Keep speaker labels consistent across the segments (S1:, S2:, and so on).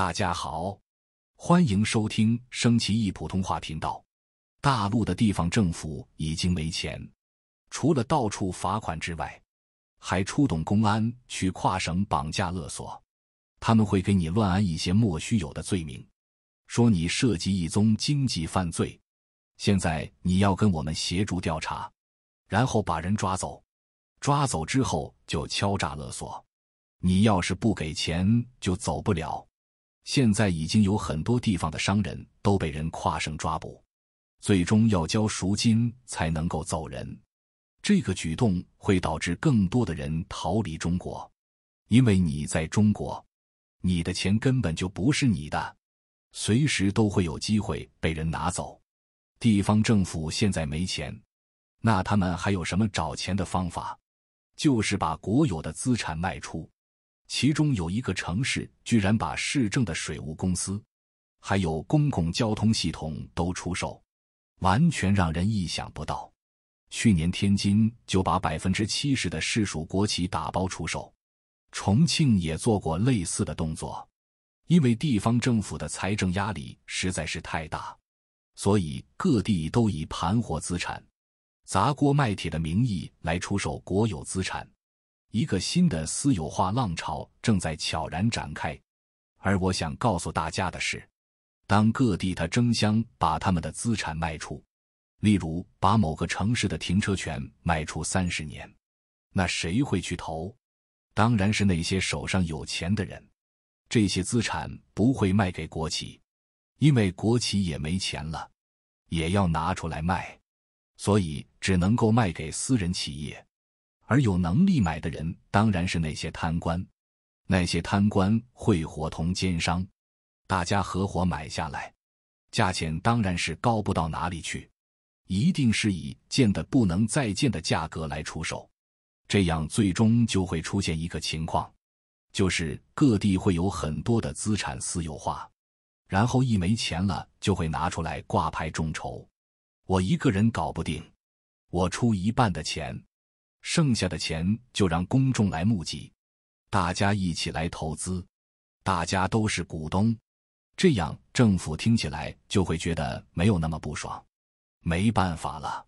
S1: 大家好，欢迎收听升旗易普通话频道。大陆的地方政府已经没钱，除了到处罚款之外，还出动公安去跨省绑架勒索。他们会给你乱安一些莫须有的罪名，说你涉及一宗经济犯罪。现在你要跟我们协助调查，然后把人抓走。抓走之后就敲诈勒索，你要是不给钱就走不了。现在已经有很多地方的商人都被人跨省抓捕，最终要交赎金才能够走人。这个举动会导致更多的人逃离中国，因为你在中国，你的钱根本就不是你的，随时都会有机会被人拿走。地方政府现在没钱，那他们还有什么找钱的方法？就是把国有的资产卖出。其中有一个城市居然把市政的水务公司，还有公共交通系统都出售，完全让人意想不到。去年天津就把百分之七十的市属国企打包出售，重庆也做过类似的动作。因为地方政府的财政压力实在是太大，所以各地都以盘活资产、砸锅卖铁的名义来出售国有资产。一个新的私有化浪潮正在悄然展开，而我想告诉大家的是，当各地他争相把他们的资产卖出，例如把某个城市的停车权卖出三十年，那谁会去投？当然是那些手上有钱的人。这些资产不会卖给国企，因为国企也没钱了，也要拿出来卖，所以只能够卖给私人企业。而有能力买的人当然是那些贪官，那些贪官会伙同奸商，大家合伙买下来，价钱当然是高不到哪里去，一定是以贱的不能再贱的价格来出手，这样最终就会出现一个情况，就是各地会有很多的资产私有化，然后一没钱了就会拿出来挂牌众筹，我一个人搞不定，我出一半的钱。剩下的钱就让公众来募集，大家一起来投资，大家都是股东，这样政府听起来就会觉得没有那么不爽。没办法了，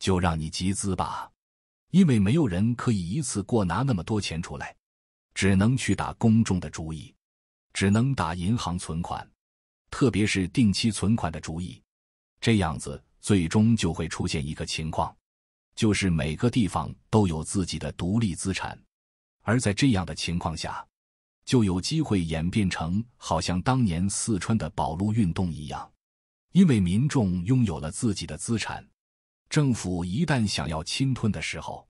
S1: 就让你集资吧，因为没有人可以一次过拿那么多钱出来，只能去打公众的主意，只能打银行存款，特别是定期存款的主意。这样子，最终就会出现一个情况。就是每个地方都有自己的独立资产，而在这样的情况下，就有机会演变成好像当年四川的保路运动一样，因为民众拥有了自己的资产，政府一旦想要侵吞的时候，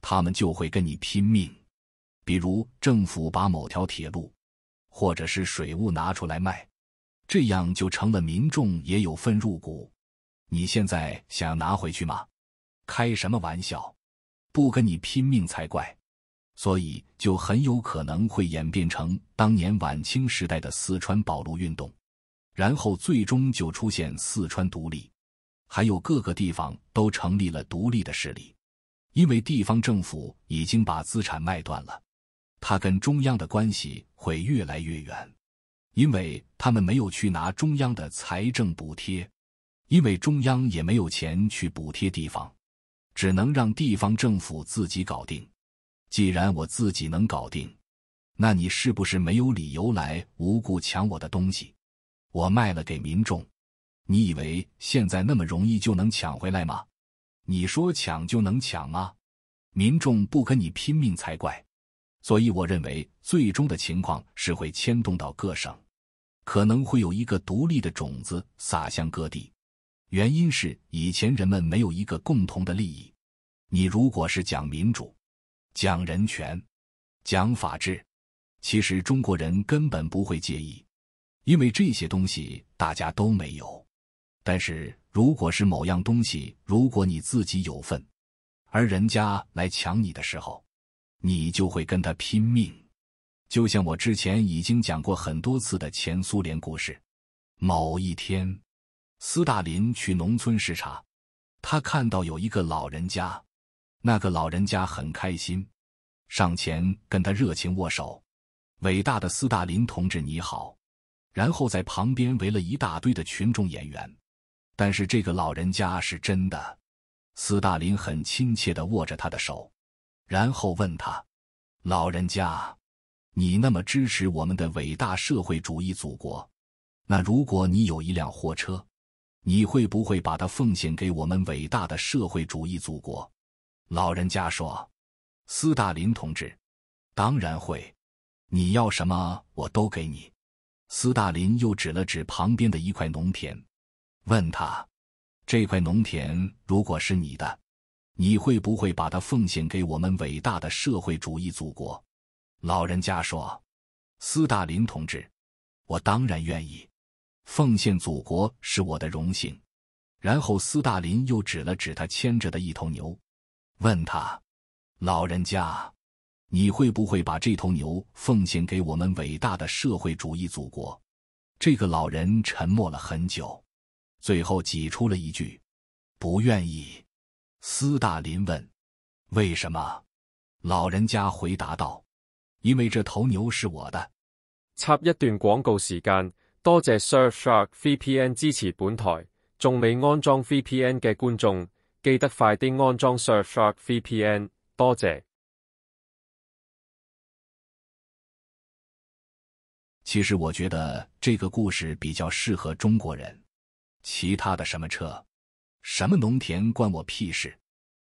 S1: 他们就会跟你拼命。比如政府把某条铁路或者是水务拿出来卖，这样就成了民众也有份入股。你现在想要拿回去吗？开什么玩笑？不跟你拼命才怪！所以就很有可能会演变成当年晚清时代的四川保路运动，然后最终就出现四川独立，还有各个地方都成立了独立的势力，因为地方政府已经把资产卖断了，他跟中央的关系会越来越远，因为他们没有去拿中央的财政补贴，因为中央也没有钱去补贴地方。只能让地方政府自己搞定。既然我自己能搞定，那你是不是没有理由来无故抢我的东西？我卖了给民众，你以为现在那么容易就能抢回来吗？你说抢就能抢吗？民众不跟你拼命才怪。所以我认为，最终的情况是会牵动到各省，可能会有一个独立的种子撒向各地。原因是以前人们没有一个共同的利益。你如果是讲民主、讲人权、讲法治，其实中国人根本不会介意，因为这些东西大家都没有。但是如果是某样东西，如果你自己有份，而人家来抢你的时候，你就会跟他拼命。就像我之前已经讲过很多次的前苏联故事，某一天。斯大林去农村视察，他看到有一个老人家，那个老人家很开心，上前跟他热情握手。伟大的斯大林同志你好！然后在旁边围了一大堆的群众演员，但是这个老人家是真的。斯大林很亲切的握着他的手，然后问他：“老人家，你那么支持我们的伟大社会主义祖国，那如果你有一辆货车？”你会不会把它奉献给我们伟大的社会主义祖国？老人家说：“斯大林同志，当然会。你要什么我都给你。”斯大林又指了指旁边的一块农田，问他：“这块农田如果是你的，你会不会把它奉献给我们伟大的社会主义祖国？”老人家说：“斯大林同志，我当然愿意。”奉献祖国是我的荣幸。然后斯大林又指了指他牵着的一头牛，问他：“老人家，你会不会把这头牛奉献给我们伟大的社会主义祖国？”这个老人沉默了很久，最后挤出了一句：“不愿意。”斯大林问：“为什么？”老人家回答道：“因为这头牛是我的。”插一段广告时间。多谢 Surfshark VPN 支持本台，仲未安装 VPN 嘅观众，记得快啲安装 Surfshark VPN。多谢。其实我觉得这个故事比较适合中国人。其他的什么车、什么农田关我屁事，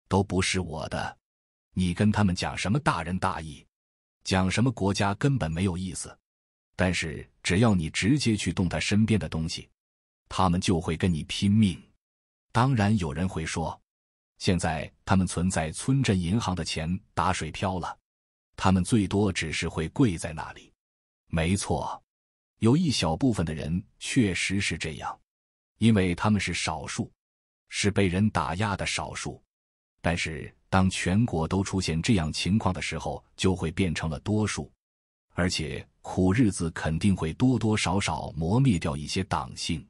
S1: 都不是我的。你跟他们讲什么大仁大义，讲什么国家根本没有意思。但是，只要你直接去动他身边的东西，他们就会跟你拼命。当然，有人会说，现在他们存在村镇银行的钱打水漂了，他们最多只是会跪在那里。没错，有一小部分的人确实是这样，因为他们是少数，是被人打压的少数。但是，当全国都出现这样情况的时候，就会变成了多数，而且。苦日子肯定会多多少少磨灭掉一些党性，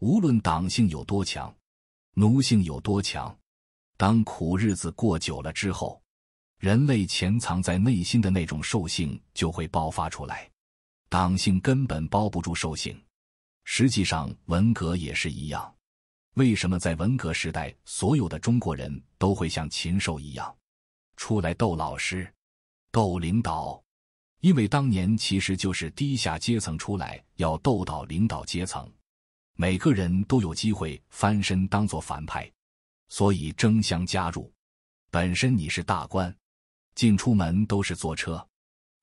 S1: 无论党性有多强，奴性有多强。当苦日子过久了之后，人类潜藏在内心的那种兽性就会爆发出来，党性根本包不住兽性。实际上，文革也是一样。为什么在文革时代，所有的中国人都会像禽兽一样，出来斗老师、斗领导？因为当年其实就是低下阶层出来要斗倒领导阶层，每个人都有机会翻身，当做反派，所以争相加入。本身你是大官，进出门都是坐车，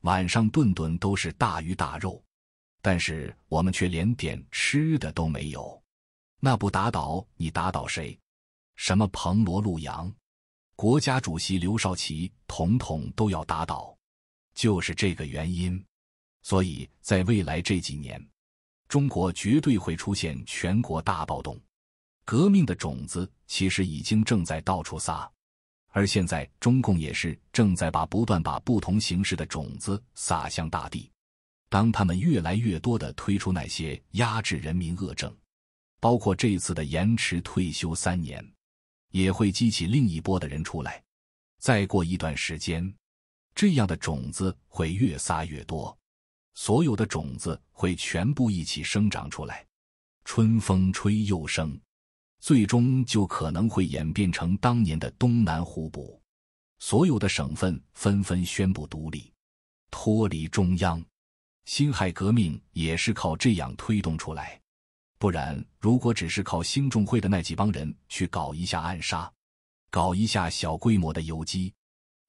S1: 晚上顿顿都是大鱼大肉，但是我们却连点吃的都没有。那不打倒你，打倒谁？什么彭罗陆杨，国家主席刘少奇，统统都要打倒。就是这个原因，所以在未来这几年，中国绝对会出现全国大暴动，革命的种子其实已经正在到处撒，而现在中共也是正在把不断把不同形式的种子撒向大地。当他们越来越多的推出那些压制人民恶政，包括这次的延迟退休三年，也会激起另一波的人出来。再过一段时间。这样的种子会越撒越多，所有的种子会全部一起生长出来，春风吹又生，最终就可能会演变成当年的东南互补。所有的省份纷纷宣布独立，脱离中央。辛亥革命也是靠这样推动出来，不然如果只是靠兴中会的那几帮人去搞一下暗杀，搞一下小规模的游击。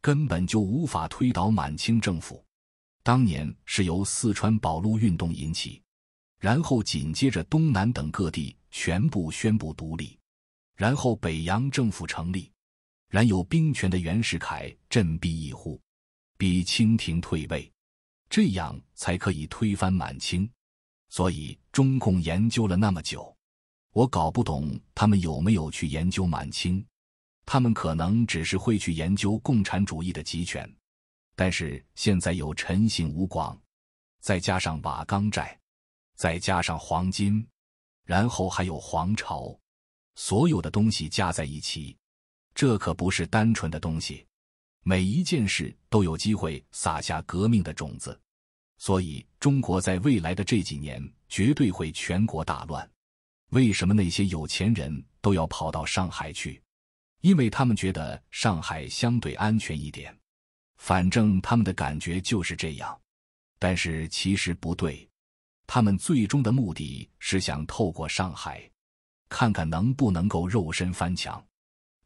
S1: 根本就无法推倒满清政府。当年是由四川保路运动引起，然后紧接着东南等各地全部宣布独立，然后北洋政府成立，然有兵权的袁世凯振臂一呼，逼清廷退位，这样才可以推翻满清。所以中共研究了那么久，我搞不懂他们有没有去研究满清。他们可能只是会去研究共产主义的集权，但是现在有陈姓吴广，再加上瓦岗寨，再加上黄金，然后还有皇朝，所有的东西加在一起，这可不是单纯的东西，每一件事都有机会撒下革命的种子，所以中国在未来的这几年绝对会全国大乱。为什么那些有钱人都要跑到上海去？因为他们觉得上海相对安全一点，反正他们的感觉就是这样。但是其实不对，他们最终的目的是想透过上海，看看能不能够肉身翻墙，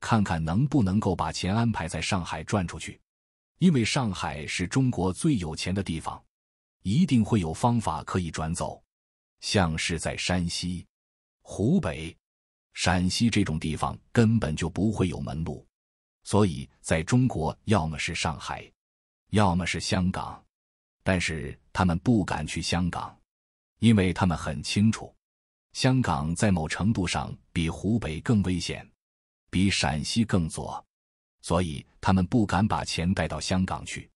S1: 看看能不能够把钱安排在上海赚出去。因为上海是中国最有钱的地方，一定会有方法可以转走。像是在山西、湖北。陕西这种地方根本就不会有门路，所以在中国要么是上海，要么是香港，但是他们不敢去香港，因为他们很清楚，香港在某程度上比湖北更危险，比陕西更左，所以他们不敢把钱带到香港去。